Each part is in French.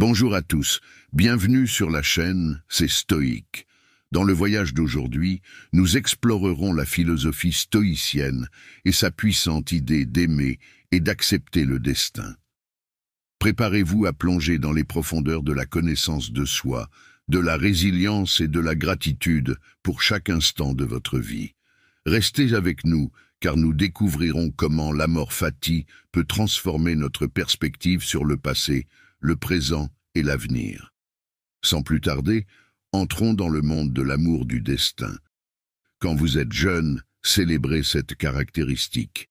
Bonjour à tous, bienvenue sur la chaîne, c'est Stoïque. Dans le voyage d'aujourd'hui, nous explorerons la philosophie stoïcienne et sa puissante idée d'aimer et d'accepter le destin. Préparez-vous à plonger dans les profondeurs de la connaissance de soi, de la résilience et de la gratitude pour chaque instant de votre vie. Restez avec nous, car nous découvrirons comment l'amor fati peut transformer notre perspective sur le passé le présent et l'avenir. Sans plus tarder, entrons dans le monde de l'amour du destin. Quand vous êtes jeune, célébrez cette caractéristique.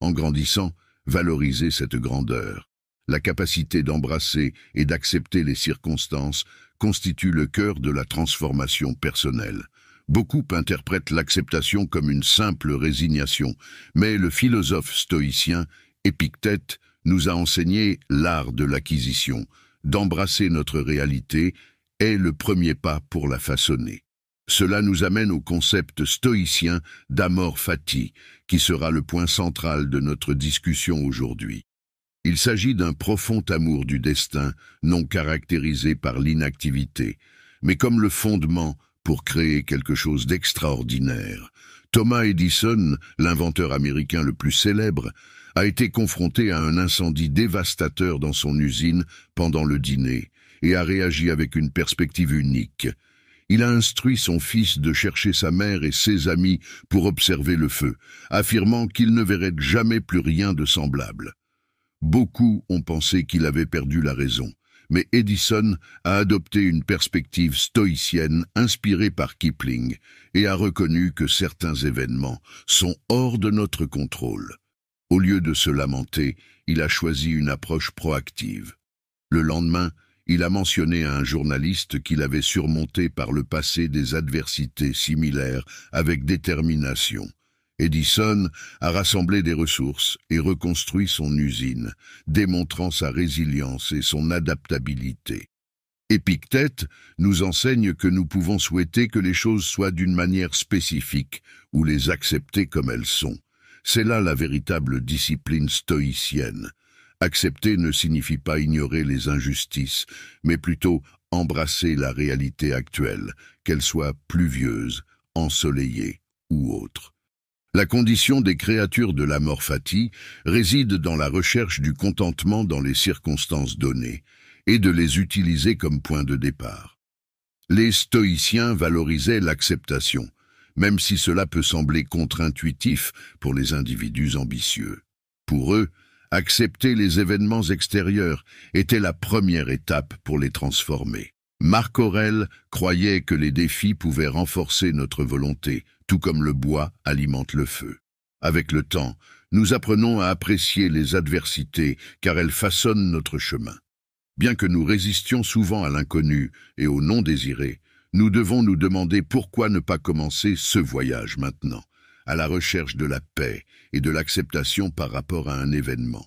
En grandissant, valorisez cette grandeur. La capacité d'embrasser et d'accepter les circonstances constitue le cœur de la transformation personnelle. Beaucoup interprètent l'acceptation comme une simple résignation, mais le philosophe stoïcien Épictète nous a enseigné l'art de l'acquisition, d'embrasser notre réalité, est le premier pas pour la façonner. Cela nous amène au concept stoïcien d'amor fati, qui sera le point central de notre discussion aujourd'hui. Il s'agit d'un profond amour du destin, non caractérisé par l'inactivité, mais comme le fondement pour créer quelque chose d'extraordinaire. Thomas Edison, l'inventeur américain le plus célèbre, a été confronté à un incendie dévastateur dans son usine pendant le dîner et a réagi avec une perspective unique. Il a instruit son fils de chercher sa mère et ses amis pour observer le feu, affirmant qu'il ne verrait jamais plus rien de semblable. Beaucoup ont pensé qu'il avait perdu la raison, mais Edison a adopté une perspective stoïcienne inspirée par Kipling et a reconnu que certains événements sont hors de notre contrôle. Au lieu de se lamenter, il a choisi une approche proactive. Le lendemain, il a mentionné à un journaliste qu'il avait surmonté par le passé des adversités similaires avec détermination. Edison a rassemblé des ressources et reconstruit son usine, démontrant sa résilience et son adaptabilité. Épictète nous enseigne que nous pouvons souhaiter que les choses soient d'une manière spécifique ou les accepter comme elles sont. C'est là la véritable discipline stoïcienne. Accepter ne signifie pas ignorer les injustices, mais plutôt embrasser la réalité actuelle, qu'elle soit pluvieuse, ensoleillée ou autre. La condition des créatures de la réside dans la recherche du contentement dans les circonstances données et de les utiliser comme point de départ. Les stoïciens valorisaient l'acceptation, même si cela peut sembler contre-intuitif pour les individus ambitieux. Pour eux, accepter les événements extérieurs était la première étape pour les transformer. Marc Aurèle croyait que les défis pouvaient renforcer notre volonté, tout comme le bois alimente le feu. Avec le temps, nous apprenons à apprécier les adversités car elles façonnent notre chemin. Bien que nous résistions souvent à l'inconnu et au non désiré, nous devons nous demander pourquoi ne pas commencer ce voyage maintenant, à la recherche de la paix et de l'acceptation par rapport à un événement.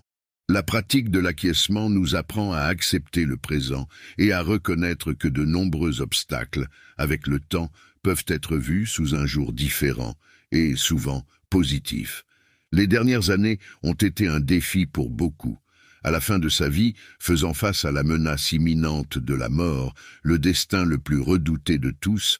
La pratique de l'acquiescement nous apprend à accepter le présent et à reconnaître que de nombreux obstacles, avec le temps, peuvent être vus sous un jour différent et souvent positif. Les dernières années ont été un défi pour beaucoup, à la fin de sa vie, faisant face à la menace imminente de la mort, le destin le plus redouté de tous,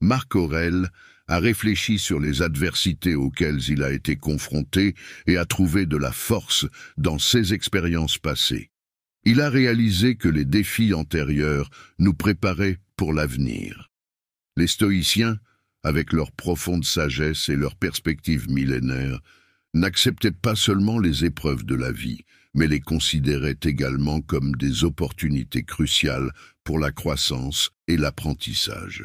Marc Aurèle a réfléchi sur les adversités auxquelles il a été confronté et a trouvé de la force dans ses expériences passées. Il a réalisé que les défis antérieurs nous préparaient pour l'avenir. Les stoïciens, avec leur profonde sagesse et leur perspective millénaire, n'acceptaient pas seulement les épreuves de la vie, mais les considérait également comme des opportunités cruciales pour la croissance et l'apprentissage.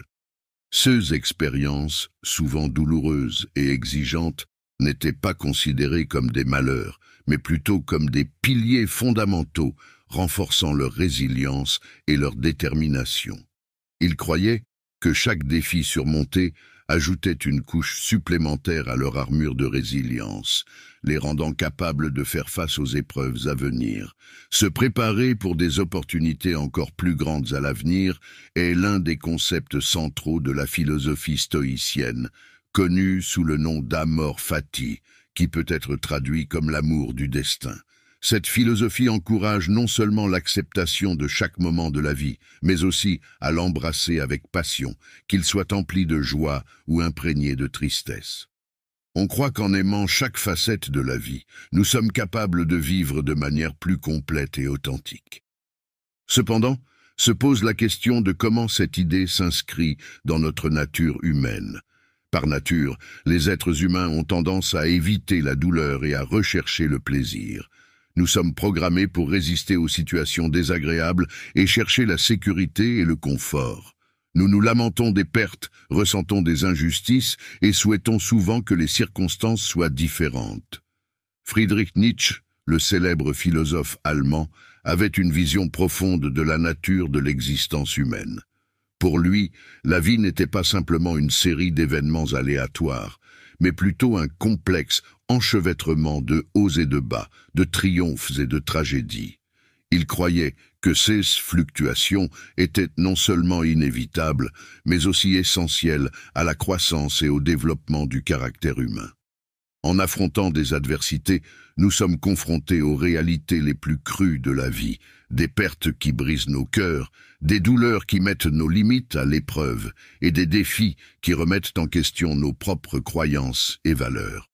Ces expériences, souvent douloureuses et exigeantes, n'étaient pas considérées comme des malheurs, mais plutôt comme des piliers fondamentaux renforçant leur résilience et leur détermination. Ils croyaient que chaque défi surmonté ajoutaient une couche supplémentaire à leur armure de résilience, les rendant capables de faire face aux épreuves à venir. Se préparer pour des opportunités encore plus grandes à l'avenir est l'un des concepts centraux de la philosophie stoïcienne, connu sous le nom d'amor fati, qui peut être traduit comme l'amour du destin. Cette philosophie encourage non seulement l'acceptation de chaque moment de la vie, mais aussi à l'embrasser avec passion, qu'il soit empli de joie ou imprégné de tristesse. On croit qu'en aimant chaque facette de la vie, nous sommes capables de vivre de manière plus complète et authentique. Cependant, se pose la question de comment cette idée s'inscrit dans notre nature humaine, par nature, les êtres humains ont tendance à éviter la douleur et à rechercher le plaisir. Nous sommes programmés pour résister aux situations désagréables et chercher la sécurité et le confort. Nous nous lamentons des pertes, ressentons des injustices et souhaitons souvent que les circonstances soient différentes. Friedrich Nietzsche, le célèbre philosophe allemand, avait une vision profonde de la nature de l'existence humaine. Pour lui, la vie n'était pas simplement une série d'événements aléatoires, mais plutôt un complexe enchevêtrement de hauts et de bas, de triomphes et de tragédies. Il croyait que ces fluctuations étaient non seulement inévitables, mais aussi essentielles à la croissance et au développement du caractère humain. En affrontant des adversités, nous sommes confrontés aux réalités les plus crues de la vie, des pertes qui brisent nos cœurs, des douleurs qui mettent nos limites à l'épreuve et des défis qui remettent en question nos propres croyances et valeurs.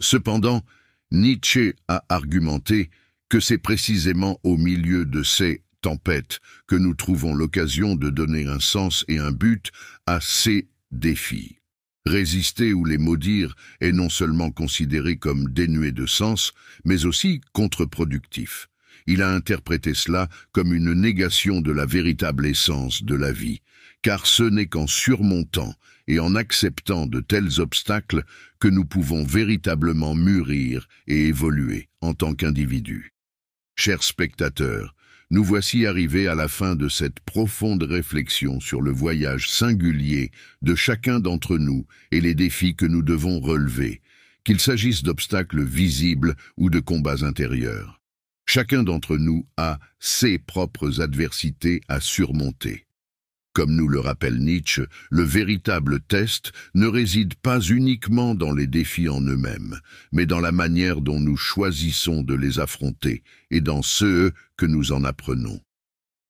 Cependant, Nietzsche a argumenté que c'est précisément au milieu de ces tempêtes que nous trouvons l'occasion de donner un sens et un but à ces défis. Résister ou les maudire est non seulement considéré comme dénué de sens, mais aussi contre-productif il a interprété cela comme une négation de la véritable essence de la vie, car ce n'est qu'en surmontant et en acceptant de tels obstacles que nous pouvons véritablement mûrir et évoluer en tant qu'individus. Chers spectateurs, nous voici arrivés à la fin de cette profonde réflexion sur le voyage singulier de chacun d'entre nous et les défis que nous devons relever, qu'il s'agisse d'obstacles visibles ou de combats intérieurs. Chacun d'entre nous a ses propres adversités à surmonter. Comme nous le rappelle Nietzsche, le véritable test ne réside pas uniquement dans les défis en eux-mêmes, mais dans la manière dont nous choisissons de les affronter et dans ce que nous en apprenons.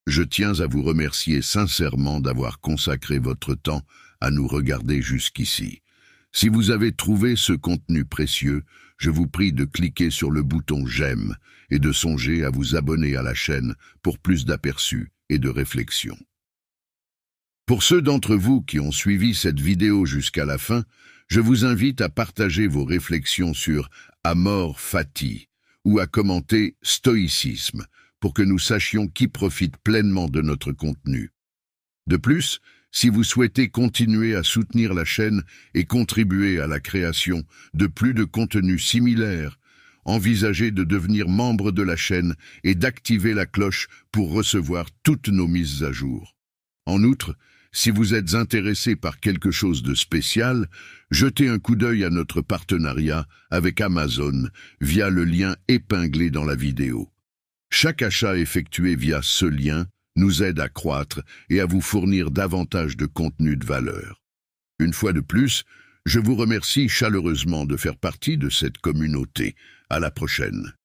Je tiens à vous remercier sincèrement d'avoir consacré votre temps à nous regarder jusqu'ici. Si vous avez trouvé ce contenu précieux, je vous prie de cliquer sur le bouton « J'aime » et de songer à vous abonner à la chaîne pour plus d'aperçus et de réflexions. Pour ceux d'entre vous qui ont suivi cette vidéo jusqu'à la fin, je vous invite à partager vos réflexions sur Amor Fati ou à commenter Stoïcisme pour que nous sachions qui profite pleinement de notre contenu. De plus, si vous souhaitez continuer à soutenir la chaîne et contribuer à la création de plus de contenus similaires, envisagez de devenir membre de la chaîne et d'activer la cloche pour recevoir toutes nos mises à jour. En outre, si vous êtes intéressé par quelque chose de spécial, jetez un coup d'œil à notre partenariat avec Amazon via le lien épinglé dans la vidéo. Chaque achat effectué via ce lien nous aide à croître et à vous fournir davantage de contenu de valeur. Une fois de plus, je vous remercie chaleureusement de faire partie de cette communauté. À la prochaine.